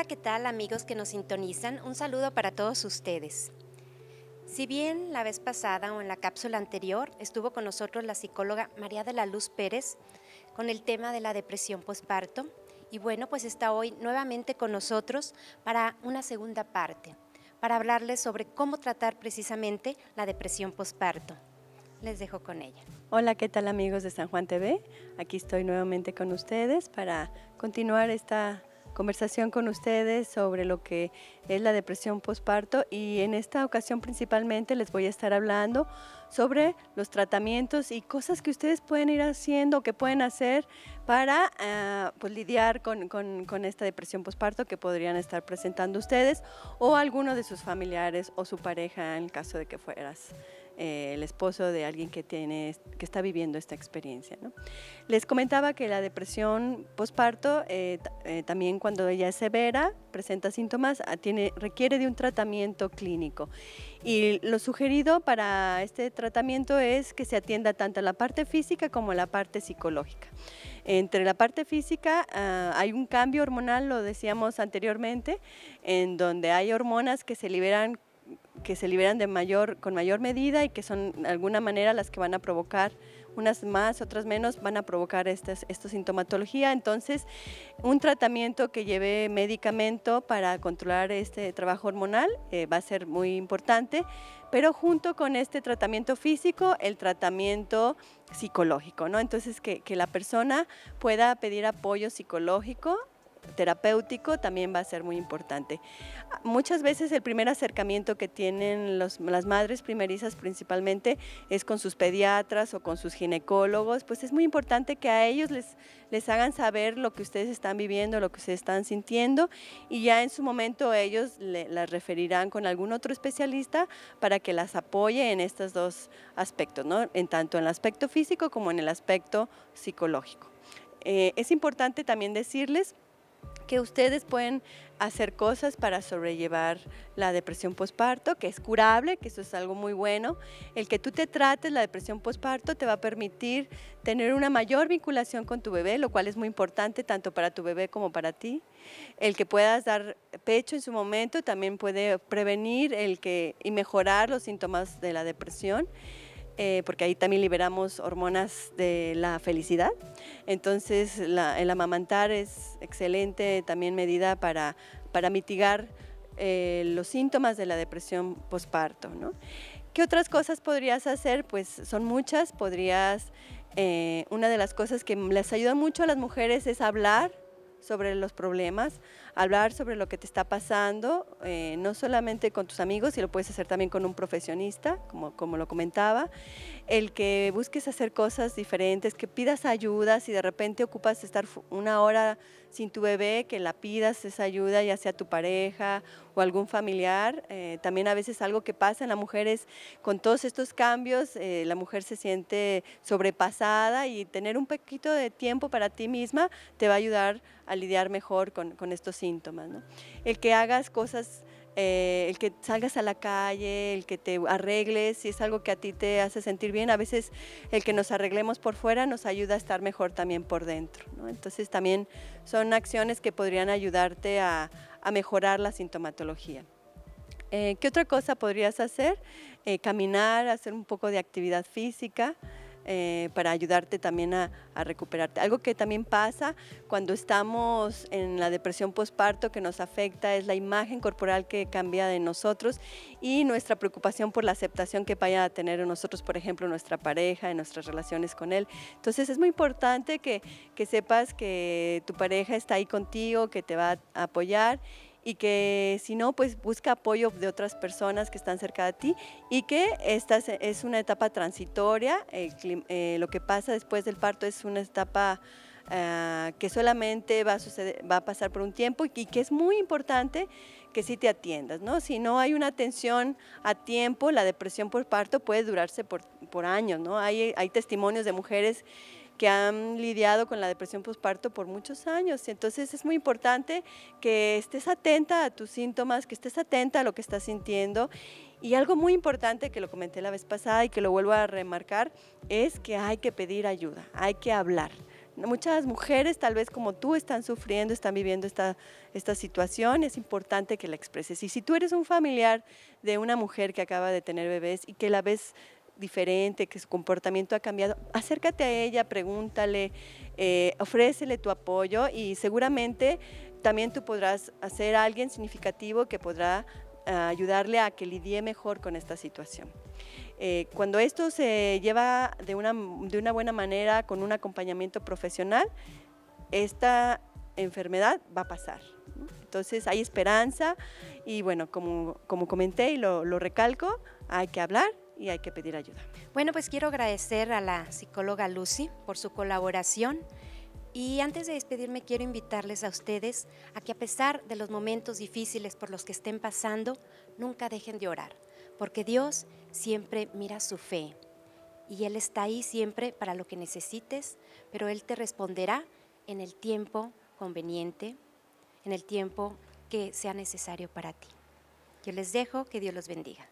Hola, ¿qué tal amigos que nos sintonizan? Un saludo para todos ustedes. Si bien la vez pasada o en la cápsula anterior estuvo con nosotros la psicóloga María de la Luz Pérez con el tema de la depresión posparto y bueno, pues está hoy nuevamente con nosotros para una segunda parte, para hablarles sobre cómo tratar precisamente la depresión posparto Les dejo con ella. Hola, ¿qué tal amigos de San Juan TV? Aquí estoy nuevamente con ustedes para continuar esta conversación con ustedes sobre lo que es la depresión postparto y en esta ocasión principalmente les voy a estar hablando sobre los tratamientos y cosas que ustedes pueden ir haciendo, que pueden hacer para ah, pues, lidiar con, con, esta depresión postparto que podrían estar presentando ustedes o alguno de sus familiares o su pareja en el caso de que fueras eh, el esposo de alguien que, tiene, que está viviendo esta experiencia. Les comentaba que la depresión postparto, eh, eh, también cuando ella es severa, presenta síntomas, ah, tiene, requiere de un tratamiento clínico. Y lo sugerido para este tratamiento es que se atienda tanto la parte física como la parte psicológica. Entre la parte física ah, hay un cambio hormonal, lo decíamos anteriormente, en donde hay hormonas que se liberan que se liberan de mayor, con mayor medida y que son de alguna manera las que van a provocar, unas más, otras menos, van a provocar esta sintomatología. Entonces, un tratamiento que lleve medicamento para controlar este trabajo hormonal eh, va a ser muy importante, pero junto con este tratamiento físico, el tratamiento psicológico, ¿no? Entonces, que la persona pueda pedir apoyo psicológico terapéutico también va a ser muy importante. Muchas veces el primer acercamiento que tienen las madres primerizas principalmente es con sus pediatras o con sus ginecólogos, pues es muy importante que a ellos les, les hagan saber lo que ustedes están viviendo, lo que ustedes están sintiendo y ya en su momento ellos las referirán con algún otro especialista para que las apoye en estos dos aspectos, ¿no? en tanto en el aspecto físico como en el aspecto psicológico. Eh, es importante también decirles que ustedes pueden hacer cosas para sobrellevar la depresión postparto, que es curable, que eso es algo muy bueno. El que tú te trates la depresión postparto te va a permitir tener una mayor vinculación con tu bebé, lo cual es muy importante tanto para tu bebé como para ti. El que puedas dar pecho en su momento también puede prevenir el que, y mejorar los síntomas de la depresión. Eh, porque ahí también liberamos hormonas de la felicidad. Entonces el amamantar es excelente también medida para, para mitigar eh, los síntomas de la depresión posparto. ¿no? ¿Qué otras cosas podrías hacer? Pues son muchas. Podrías, eh, una de las cosas que les ayuda mucho a las mujeres es hablar sobre los problemas, hablar sobre lo que te está pasando, eh, no solamente con tus amigos, si lo puedes hacer también con un profesionista, como, como lo comentaba, el que busques hacer cosas diferentes, que pidas ayuda, si de repente ocupas estar una hora sin tu bebé, que la pidas esa ayuda, ya sea tu pareja o algún familiar. Eh, también a veces algo que pasa en la mujer es, con todos estos cambios, eh, la mujer se siente sobrepasada y tener un poquito de tiempo para ti misma te va a ayudar a lidiar mejor con, con estos síntomas. El que hagas cosas, eh, el que salgas a la calle, el que te arregles, si es algo que a ti te hace sentir bien, a veces el que nos arreglemos por fuera nos ayuda a estar mejor también por dentro. Entonces también son acciones que podrían ayudarte a, mejorar la sintomatología. Eh, ¿Qué otra cosa podrías hacer? Eh, caminar, hacer un poco de actividad física. Eh, para ayudarte también a, recuperarte. Algo que también pasa cuando estamos en la depresión postparto que nos afecta es la imagen corporal que cambia de nosotros y nuestra preocupación por la aceptación que vaya a tener en nosotros, por ejemplo, nuestra pareja, en nuestras relaciones con él. Entonces es muy importante que sepas que tu pareja está ahí contigo, que te va a apoyar y que si no, pues busca apoyo de otras personas que están cerca de ti y que esta es una etapa transitoria, eh, lo que pasa después del parto es una etapa ah, que solamente va a, va a pasar por un tiempo y que es muy importante que sí te atiendas, ¿no? Si no hay una atención a tiempo, la depresión por parto puede durarse por, por años, ¿no? Hay, hay testimonios de mujeres que han lidiado con la depresión postparto por muchos años. Entonces es muy importante que estés atenta a tus síntomas, que estés atenta a lo que estás sintiendo. Y algo muy importante que lo comenté la vez pasada y que lo vuelvo a remarcar es que hay que pedir ayuda, hay que hablar. Muchas mujeres, tal vez como tú, están sufriendo, están viviendo esta, esta situación. Es importante que la expreses. Y si tú eres un familiar de una mujer que acaba de tener bebés y que la ves diferente, que su comportamiento ha cambiado, acércate a ella, pregúntale, eh, ofrécele tu apoyo y seguramente también tú podrás hacer a alguien significativo que podrá ah, ayudarle a que lidie mejor con esta situación. Eh, cuando esto se lleva de una, de una buena manera, con un acompañamiento profesional, esta enfermedad va a pasar. Entonces hay esperanza y bueno, como, como comenté y lo, lo recalco, hay que hablar, y hay que pedir ayuda. Bueno, pues quiero agradecer a la psicóloga Lucy por su colaboración. Y antes de despedirme, quiero invitarles a ustedes a que a pesar de los momentos difíciles por los que estén pasando, nunca dejen de orar, porque Dios siempre mira su fe. Y Él está ahí siempre para lo que necesites, pero Él te responderá en el tiempo conveniente, en el tiempo que sea necesario para ti. Yo les dejo, que Dios los bendiga.